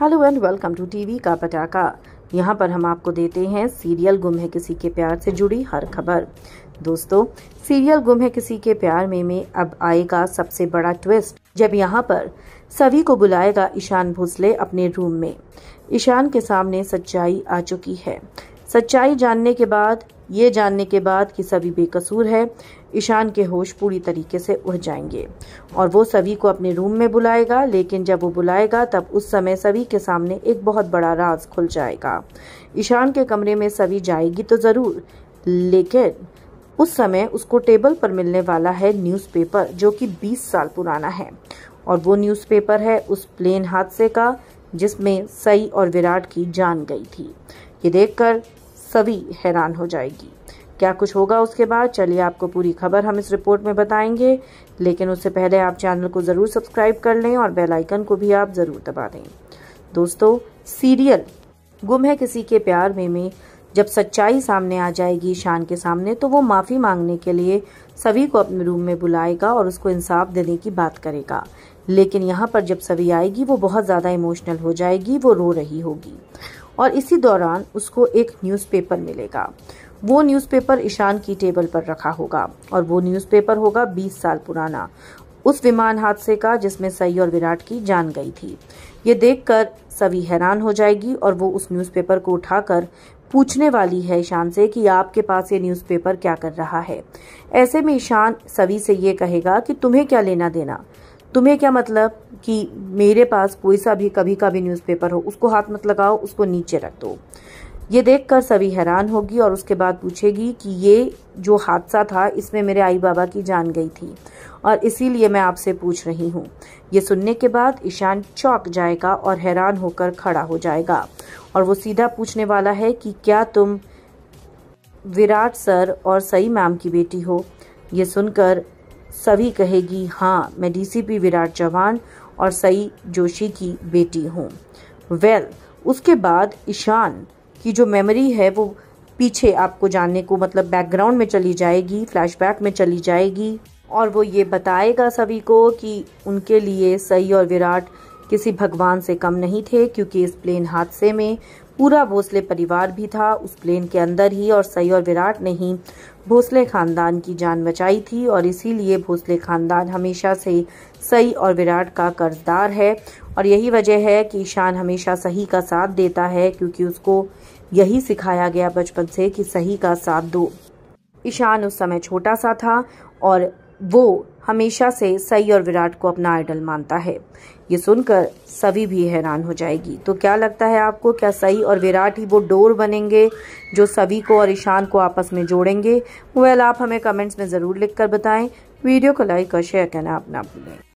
hello and welcome to TV का पटाखा यहाँ पर हम आपको देते हैं सीरियल गुम है किसी के प्यार से जुड़ी हर खबर दोस्तों सीरियल गुम है किसी के प्यार में में अब आएगा सबसे बड़ा ट्विस्ट जब यहाँ पर सभी को बुलाएगा ईशान भोसले अपने रूम में ईशान के सामने सच्चाई आ चुकी है सच्चाई जानने के बाद ये जानने के बाद कि सभी बेकसूर है ईशान के होश पूरी तरीके से उड़ जाएंगे और वो सभी को अपने रूम में बुलाएगा लेकिन जब वो बुलाएगा तब उस समय सभी के सामने एक बहुत बड़ा राज खुल जाएगा ईशान के कमरे में सभी जाएगी तो ज़रूर लेकिन उस समय उसको टेबल पर मिलने वाला है न्यूज़पेपर जो कि 20 साल पुराना है और वो न्यूज़पेपर है उस प्लेन हादसे का जिसमें सई और विराट की जान गई थी ये देखकर सभी हैरान हो जाएगी क्या कुछ होगा उसके बाद चलिए आपको पूरी खबर हम इस रिपोर्ट में बताएंगे लेकिन उससे पहले आप चैनल को ज़रूर सब्सक्राइब कर लें और बेल आइकन को भी आप ज़रूर दबा दें दोस्तों सीरियल गुम है किसी के प्यार में में जब सच्चाई सामने आ जाएगी शान के सामने तो वो माफ़ी मांगने के लिए सभी को अपने रूम में बुलाएगा और उसको इंसाफ देने की बात करेगा लेकिन यहाँ पर जब सभी आएगी वो बहुत ज़्यादा इमोशनल हो जाएगी वो रो रही होगी और इसी दौरान उसको एक न्यूज़पेपर मिलेगा वो न्यूज़पेपर ईशान की टेबल पर रखा होगा और वो न्यूज़पेपर होगा 20 साल पुराना उस विमान हादसे का जिसमें सई और विराट की जान गई थी ये देखकर सभी हैरान हो जाएगी और वो उस न्यूज़पेपर को उठाकर पूछने वाली है ईशान से कि आपके पास ये न्यूज़पेपर क्या कर रहा है ऐसे में ईशान सभी से ये कहेगा कि तुम्हें क्या लेना देना तुम्हें क्या मतलब कि मेरे पास कोई सा भी कभी का भी न्यूज़पेपर हो उसको हाथ मत लगाओ उसको नीचे रख दो ये देखकर सभी हैरान होगी और उसके बाद पूछेगी कि ये जो हादसा था इसमें मेरे आई बाबा की जान गई थी और इसीलिए मैं आपसे पूछ रही हूँ ये सुनने के बाद ईशान चौक जाएगा और हैरान होकर खड़ा हो जाएगा और वो सीधा पूछने वाला है कि क्या तुम विराट सर और सई मैम की बेटी हो ये सुनकर सभी कहेगी हाँ मैं डीसीपी विराट चौहान और सई जोशी की बेटी हूँ वेल well, उसके बाद ईशान की जो मेमोरी है वो पीछे आपको जानने को मतलब बैकग्राउंड में चली जाएगी फ्लैशबैक में चली जाएगी और वो ये बताएगा सभी को कि उनके लिए सही और विराट किसी भगवान से कम नहीं थे क्योंकि इस प्लेन हादसे में पूरा भोसले परिवार भी था उस प्लेन के अंदर ही और सई और विराट ने ही भोसले खानदान की जान बचाई थी और इसीलिए भोसले खानदान हमेशा से सई और विराट का कर्जदार है और यही वजह है कि ईशान हमेशा सही का साथ देता है क्योंकि उसको यही सिखाया गया बचपन से कि सही का साथ दो ईशान उस समय छोटा सा था और वो हमेशा से सई और विराट को अपना आइडल मानता है ये सुनकर सभी भी हैरान हो जाएगी तो क्या लगता है आपको क्या सई और विराट ही वो डोर बनेंगे जो सभी को और ईशान को आपस में जोड़ेंगे वेल आप हमें कमेंट्स में ज़रूर लिखकर बताएं वीडियो को लाइक और शेयर करना आप ना भूलें